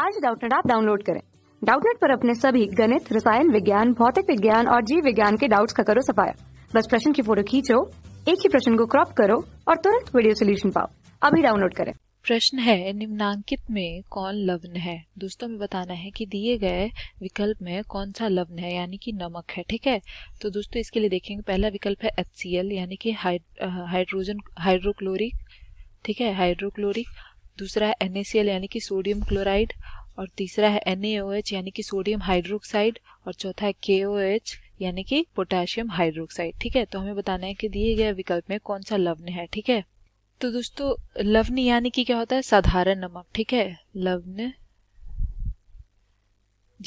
आज डाउटनेट आप डाउनलोड करें डाउटनेट पर अपने सभी गणित रसायन विज्ञान भौतिक विज्ञान और जीव विज्ञान के डाउट्स का करो सफाया बस प्रश्न की फोटो खींचो एक ही प्रश्न को क्रॉप करो और तुरंत वीडियो सोल्यूशन पाओ अभी डाउनलोड करें प्रश्न है निम्नांकित में कौन लवन है दोस्तों में बताना है कि दिए गए विकल्प में कौन सा लवन है यानी कि नमक है ठीक है तो दोस्तों इसके लिए देखेंगे पहला विकल्प है एच यानी कि हाइड्रोजन हाइड्रोक्लोरिक ठीक है हाइड्रोक्लोरिक दूसरा है NaCl यानी कि सोडियम क्लोराइड और तीसरा है NaOH यानी कि सोडियम हाइड्रोक्साइड और चौथा है के यानी कि पोटेशियम हाइड्रोक्साइड ठीक है तो हमें बताना है कि दिए गए विकल्प में कौन सा लवण है ठीक है तो दोस्तों लवण यानी कि क्या होता है साधारण नमक ठीक है लवण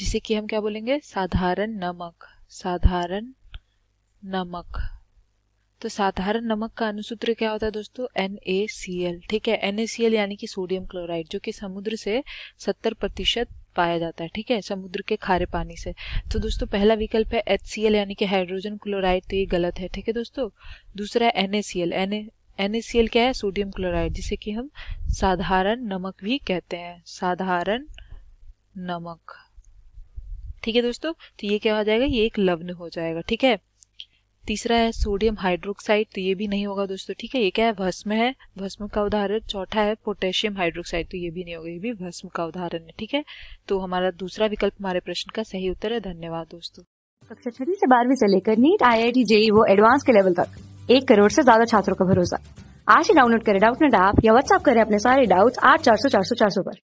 जिसे कि हम क्या बोलेंगे साधारण नमक साधारण नमक तो साधारण नमक का अनुसूत्र क्या होता है दोस्तों एन ठीक है एन यानी कि सोडियम क्लोराइड जो कि समुद्र से सत्तर प्रतिशत पाया जाता है ठीक है समुद्र के खारे पानी से तो दोस्तों पहला विकल्प है एच यानी कि हाइड्रोजन क्लोराइड तो ये गलत है ठीक है दोस्तों दूसरा है एन एन NaCl क्या है सोडियम क्लोराइड जिसे कि हम साधारण नमक भी कहते हैं साधारण नमक ठीक है दोस्तों तो ये क्या हो जाएगा ये एक लवण हो जाएगा ठीक है तीसरा है सोडियम हाइड्रोक्साइड तो ये भी नहीं होगा दोस्तों ठीक है ये क्या है भस्म है भस्म का उदाहरण चौथा है पोटेशियम हाइड्रोक्साइड तो ये भी नहीं होगा ये भी भस्म का उदाहरण है ठीक है तो हमारा दूसरा विकल्प हमारे प्रश्न का सही उत्तर है धन्यवाद दोस्तों कक्षा छठी से बारहवीं से लेकर NEET I I T JEE वो एडवांस के लेवल तक एक करोड़ ऐसी ज्यादा छात्रों का भरोसा आज ही डाउनलोड करें डाउट नेट ऐप या व्हाट्सअप करें अपने सारे डाउट आठ चार सौ चार सौ चार सौ पर